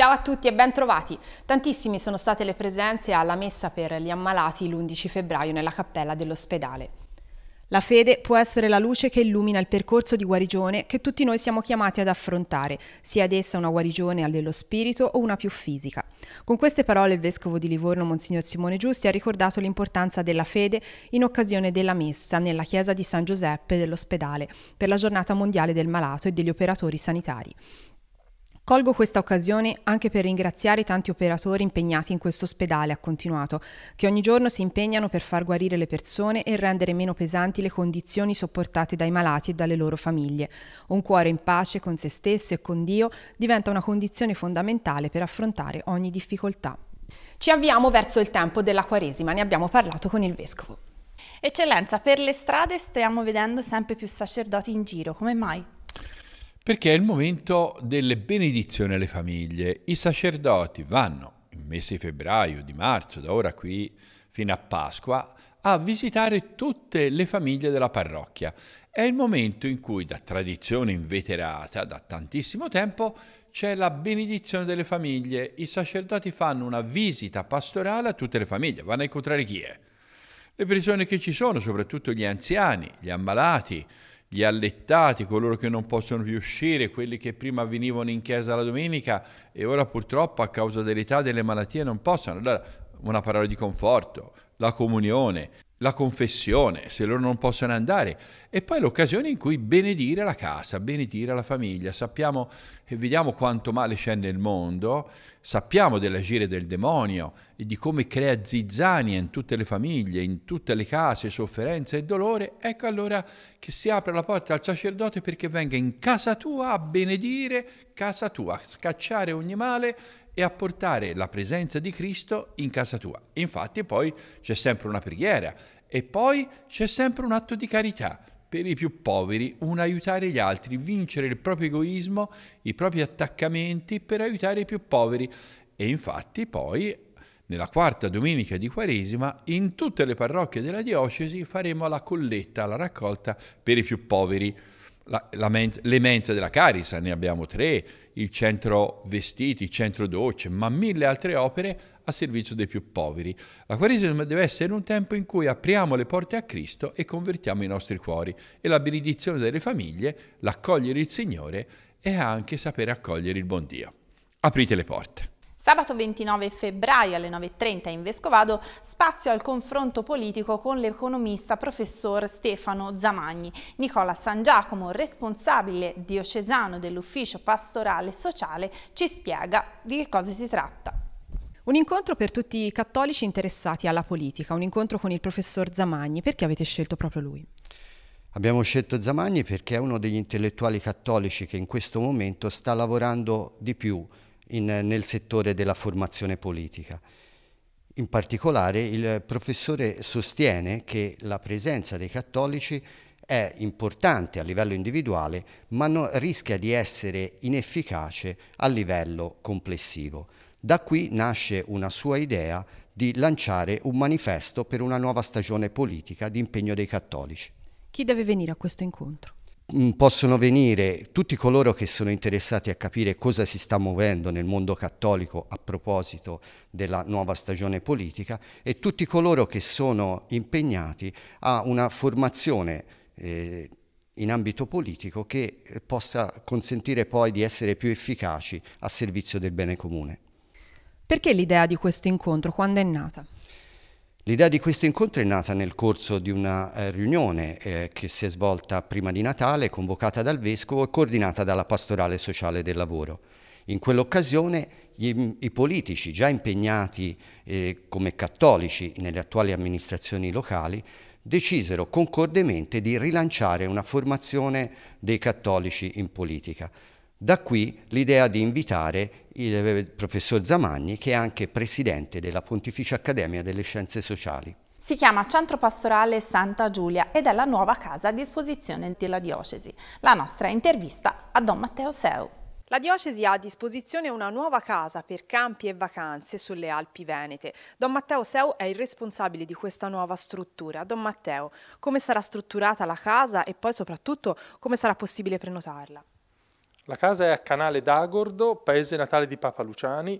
Ciao a tutti e bentrovati! Tantissime sono state le presenze alla messa per gli ammalati l'11 febbraio nella cappella dell'ospedale. La fede può essere la luce che illumina il percorso di guarigione che tutti noi siamo chiamati ad affrontare, sia ad essa una guarigione dello spirito o una più fisica. Con queste parole il vescovo di Livorno, Monsignor Simone Giusti, ha ricordato l'importanza della fede in occasione della messa nella chiesa di San Giuseppe dell'ospedale per la giornata mondiale del malato e degli operatori sanitari. Colgo questa occasione anche per ringraziare i tanti operatori impegnati in questo ospedale, ha continuato, che ogni giorno si impegnano per far guarire le persone e rendere meno pesanti le condizioni sopportate dai malati e dalle loro famiglie. Un cuore in pace con se stesso e con Dio diventa una condizione fondamentale per affrontare ogni difficoltà. Ci avviamo verso il tempo della Quaresima, ne abbiamo parlato con il Vescovo. Eccellenza, per le strade stiamo vedendo sempre più sacerdoti in giro, come mai? perché è il momento delle benedizioni alle famiglie. I sacerdoti vanno, in mese di febbraio, di marzo, da ora qui fino a Pasqua, a visitare tutte le famiglie della parrocchia. È il momento in cui, da tradizione inveterata, da tantissimo tempo, c'è la benedizione delle famiglie. I sacerdoti fanno una visita pastorale a tutte le famiglie, vanno a incontrare chi è. Le persone che ci sono, soprattutto gli anziani, gli ammalati, gli allettati, coloro che non possono più uscire, quelli che prima venivano in chiesa la domenica e ora purtroppo a causa dell'età e delle malattie non possono. Allora una parola di conforto, la comunione la confessione, se loro non possono andare, e poi l'occasione in cui benedire la casa, benedire la famiglia. Sappiamo e vediamo quanto male c'è nel mondo, sappiamo dell'agire del demonio e di come crea zizzania in tutte le famiglie, in tutte le case, sofferenza e dolore. Ecco allora che si apre la porta al sacerdote perché venga in casa tua a benedire casa tua, a scacciare ogni male e a portare la presenza di Cristo in casa tua. Infatti poi c'è sempre una preghiera e poi c'è sempre un atto di carità per i più poveri, un aiutare gli altri, vincere il proprio egoismo, i propri attaccamenti per aiutare i più poveri. E infatti poi, nella quarta domenica di Quaresima, in tutte le parrocchie della diocesi faremo la colletta, la raccolta per i più poveri. La, la men- le mense della Carisa, ne abbiamo tre, il centro vestiti, il centro docce, ma mille altre opere a servizio dei più poveri. La Quaresima deve essere un tempo in cui apriamo le porte a Cristo e convertiamo i nostri cuori e la benedizione delle famiglie, l'accogliere il Signore e anche sapere accogliere il buon Dio. Aprite le porte. Sabato 29 febbraio alle 9.30 in Vescovado spazio al confronto politico con l'economista professor Stefano Zamagni. Nicola San Giacomo, responsabile diocesano dell'ufficio pastorale sociale, ci spiega di che cosa si tratta. Un incontro per tutti i cattolici interessati alla politica, un incontro con il professor Zamagni. Perché avete scelto proprio lui? Abbiamo scelto Zamagni perché è uno degli intellettuali cattolici che in questo momento sta lavorando di più in, nel settore della formazione politica. In particolare il professore sostiene che la presenza dei cattolici è importante a livello individuale, ma no, rischia di essere inefficace a livello complessivo. Da qui nasce una sua idea di lanciare un manifesto per una nuova stagione politica di impegno dei cattolici. Chi deve venire a questo incontro? Mm, possono venire tutti coloro che sono interessati a capire cosa si sta muovendo nel mondo cattolico a proposito della nuova stagione politica e tutti coloro che sono impegnati a una formazione eh, in ambito politico che possa consentire poi di essere più efficaci a servizio del bene comune. Perché l'idea di questo incontro? Quando è nata? L'idea di questo incontro è nata nel corso di una eh, riunione eh, che si è svolta prima di Natale, convocata dal Vescovo e coordinata dalla Pastorale Sociale del Lavoro. In quell'occasione gli, i politici già impegnati eh, come cattolici nelle attuali amministrazioni locali decisero concordemente di rilanciare una formazione dei cattolici in politica. Da qui l'idea di invitare il professor Zamagni, che è anche presidente della Pontificia Accademia delle Scienze Sociali. Si chiama Centro Pastorale Santa Giulia ed è la nuova casa a disposizione della diocesi. La nostra intervista a Don Matteo Seu. La diocesi ha a disposizione una nuova casa per campi e vacanze sulle Alpi Venete. Don Matteo Seu è il responsabile di questa nuova struttura. Don Matteo, come sarà strutturata la casa e poi soprattutto come sarà possibile prenotarla? La casa è a Canale d'Agordo, paese natale di Papa Luciani.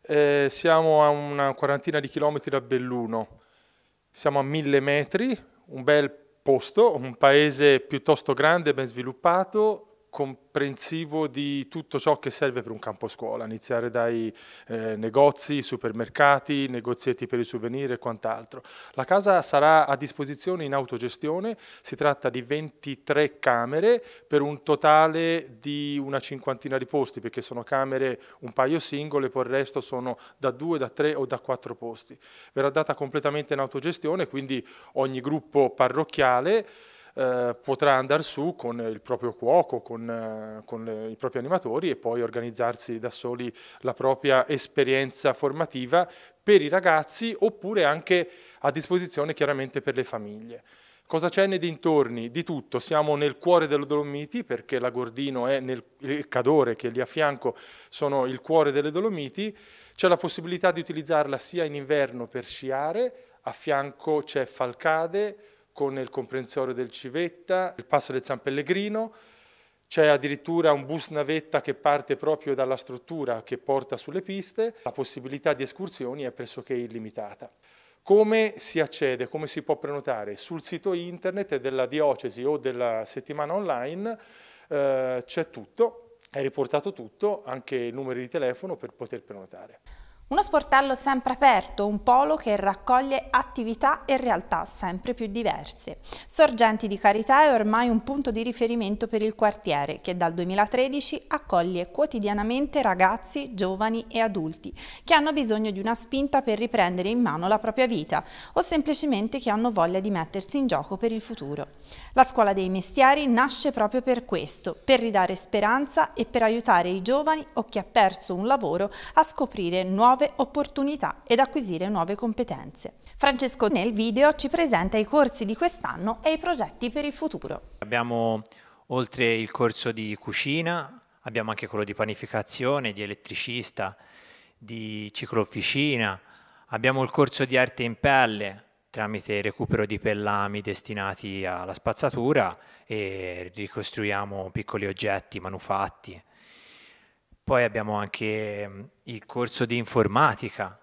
Eh, siamo a una quarantina di chilometri da Belluno. Siamo a mille metri, un bel posto, un paese piuttosto grande, ben sviluppato, comprensivo di tutto ciò che serve per un campo scuola, iniziare dai eh, negozi, supermercati, negozietti per i souvenir e quant'altro. La casa sarà a disposizione in autogestione, si tratta di 23 camere per un totale di una cinquantina di posti, perché sono camere un paio singole, poi il resto sono da due, da tre o da quattro posti. Verrà data completamente in autogestione, quindi ogni gruppo parrocchiale eh, potrà andare su con il proprio cuoco, con, eh, con le, i propri animatori e poi organizzarsi da soli la propria esperienza formativa per i ragazzi oppure anche a disposizione chiaramente per le famiglie. Cosa c'è nei dintorni? Di tutto, siamo nel cuore delle Dolomiti perché la Gordino è nel il Cadore che lì a fianco sono il cuore delle Dolomiti, c'è la possibilità di utilizzarla sia in inverno per sciare, a fianco c'è Falcade, con il comprensorio del Civetta, il passo del San Pellegrino, c'è addirittura un bus navetta che parte proprio dalla struttura che porta sulle piste, la possibilità di escursioni è pressoché illimitata. Come si accede, come si può prenotare? Sul sito internet della diocesi o della settimana online eh, c'è tutto, è riportato tutto, anche i numeri di telefono per poter prenotare. Uno sportello sempre aperto, un polo che raccoglie attività e realtà sempre più diverse. Sorgenti di Carità è ormai un punto di riferimento per il quartiere che dal 2013 accoglie quotidianamente ragazzi, giovani e adulti che hanno bisogno di una spinta per riprendere in mano la propria vita o semplicemente che hanno voglia di mettersi in gioco per il futuro. La Scuola dei Mestieri nasce proprio per questo, per ridare speranza e per aiutare i giovani o chi ha perso un lavoro a scoprire nuove nuove opportunità ed acquisire nuove competenze. Francesco nel video ci presenta i corsi di quest'anno e i progetti per il futuro. Abbiamo oltre il corso di cucina, abbiamo anche quello di panificazione, di elettricista, di ciclofficina, abbiamo il corso di arte in pelle tramite recupero di pellami destinati alla spazzatura e ricostruiamo piccoli oggetti manufatti. Poi abbiamo anche mm, il corso di informatica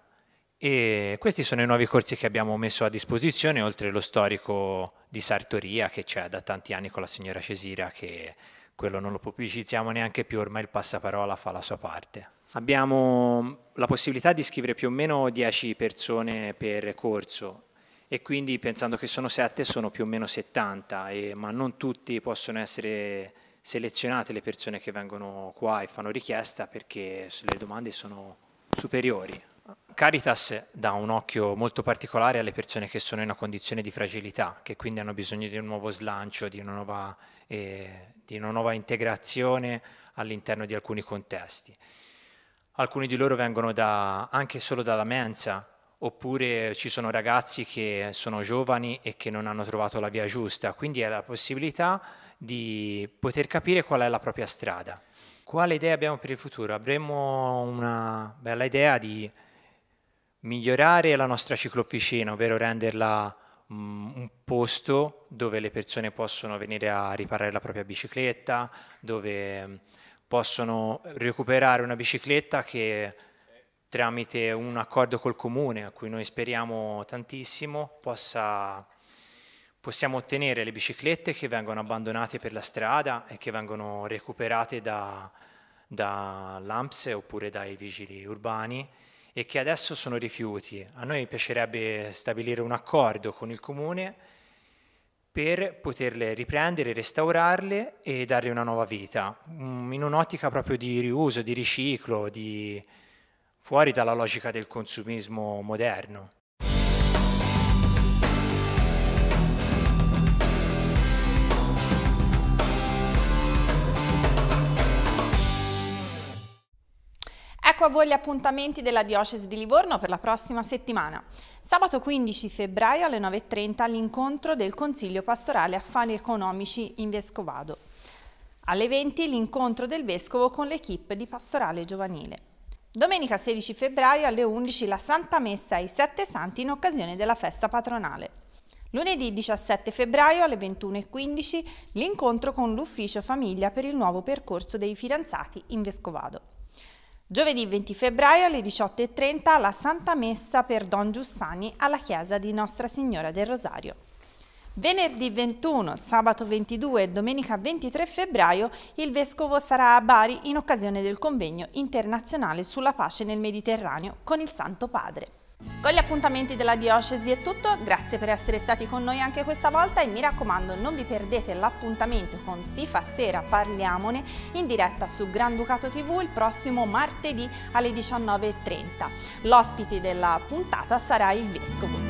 e questi sono i nuovi corsi che abbiamo messo a disposizione, oltre allo storico di sartoria che c'è da tanti anni con la signora Cesira, che quello non lo pubblicizziamo neanche più, ormai il passaparola fa la sua parte. Abbiamo mm, la possibilità di scrivere più o meno 10 persone per corso e quindi pensando che sono 7 sono più o meno 70, e, ma non tutti possono essere selezionate le persone che vengono qua e fanno richiesta perché le domande sono superiori. Caritas dà un occhio molto particolare alle persone che sono in una condizione di fragilità, che quindi hanno bisogno di un nuovo slancio, di una nuova, eh, di una nuova integrazione all'interno di alcuni contesti. Alcuni di loro vengono da, anche solo dalla mensa, oppure ci sono ragazzi che sono giovani e che non hanno trovato la via giusta, quindi è la possibilità di poter capire qual è la propria strada. Quale idea abbiamo per il futuro? Avremmo una bella idea di migliorare la nostra ciclofficina, ovvero renderla mm, un posto dove le persone possono venire a riparare la propria bicicletta, dove mm, possono recuperare una bicicletta che tramite un accordo col comune a cui noi speriamo tantissimo possa, possiamo ottenere le biciclette che vengono abbandonate per la strada e che vengono recuperate da, da l'AMPS oppure dai vigili urbani e che adesso sono rifiuti. A noi piacerebbe stabilire un accordo con il comune per poterle riprendere, restaurarle e darle una nuova vita, mm, in un'ottica proprio di riuso, di riciclo, di, fuori dalla logica del consumismo moderno. Ecco a voi gli appuntamenti della Diocesi di Livorno per la prossima settimana. Sabato 15 febbraio alle 9.30 l'incontro del Consiglio Pastorale Affari Economici in Vescovado. Alle 20 l'incontro del Vescovo con l'equipe di Pastorale Giovanile. Domenica 16 febbraio alle 11 la Santa Messa ai Sette Santi in occasione della festa patronale. Lunedì 17 febbraio alle 21.15 l'incontro con l'Ufficio Famiglia per il nuovo percorso dei fidanzati in Vescovado. Giovedì 20 febbraio alle 18.30 la Santa Messa per Don Giussani alla chiesa di Nostra Signora del Rosario. Venerdì 21, sabato 22 e domenica 23 febbraio il Vescovo sarà a Bari in occasione del convegno internazionale sulla pace nel Mediterraneo con il Santo Padre. Con gli appuntamenti della Diocesi è tutto, grazie per essere stati con noi anche questa volta e mi raccomando non vi perdete l'appuntamento con Si fa sera parliamone in diretta su Granducato TV il prossimo martedì alle 19.30. L'ospite della puntata sarà il Vescovo.